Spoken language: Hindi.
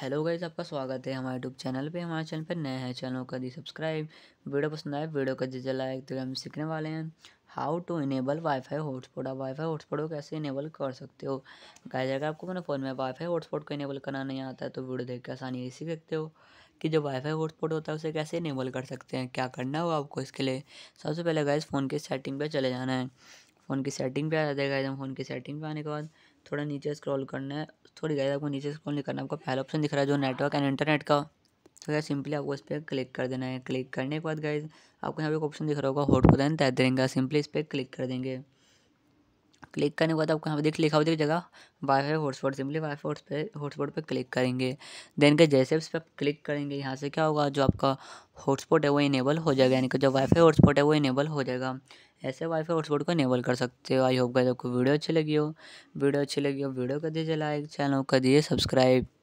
हेलो गाइज आपका स्वागत है हमारे यूट्यूब चैनल पे हमारे चैनल पे नए हैं चैनल का दी सब्सक्राइब वीडियो पसंद आए वीडियो का जिजा लाइक तो हम सीखने वाले हैं how to enable wifi hotspot आप वाईफाई हॉटस्पॉट को कैसे इनेबल कर सकते हो गाइज अगर आपको अपने फ़ोन में वाईफाई हॉटस्पॉट को इनेबल करना नहीं आता है तो वीडियो देख के आसानी ये सीख सकते हो कि जो वाईफाई हॉटस्पॉट होता है उसे कैसे इनेबल कर सकते हैं क्या करना हो आपको इसके लिए सबसे पहले गाइज फ़ोन की सेटिंग पर चले जाना है फ़ोन की सेटिंग पे आ जाता है गाइस हम फ़ोन की सेटिंग पे आने के बाद थोड़ा नीचे स्क्रॉल करना है थोड़ी गाइस आपको नीचे स्क्रॉल नहीं करना आपको पहला ऑप्शन दिख रहा है जो नेटवर्क एंड इंटरनेट का तो गैस सिंपली आपको इस पर क्लिक कर देना है क्लिक करने के बाद गाइज आपको यहाँ पे एक ऑप्शन दिख रहा होगा हॉट को देन तैयार देंगे सिंपली इस पर क्लिक कर देंगे क्लिक करने के बाद आपको यहाँ पर देख लिखा हो जगह वाईफाई हॉटस्पॉट सिंपली वाईफाई पे हॉटस्पॉट पर क्लिक करेंगे देन के जैसे उस पर क्लिक करेंगे यहाँ से क्या होगा जो आपका हॉटस्पॉट है वो इनेबल हो जाएगा यानी कि जो वाईफाई हॉटस्पॉट है वो इनेबल हो जाएगा ऐसे वाईफाई हॉटस्पॉट को इनेबल कर सकते हो आई होप गाइस आपको वीडियो अच्छी लगी हो वीडियो अच्छी लगी हो वीडियो कर दीजिए लाइक चैनल कर दीजिए सब्सक्राइब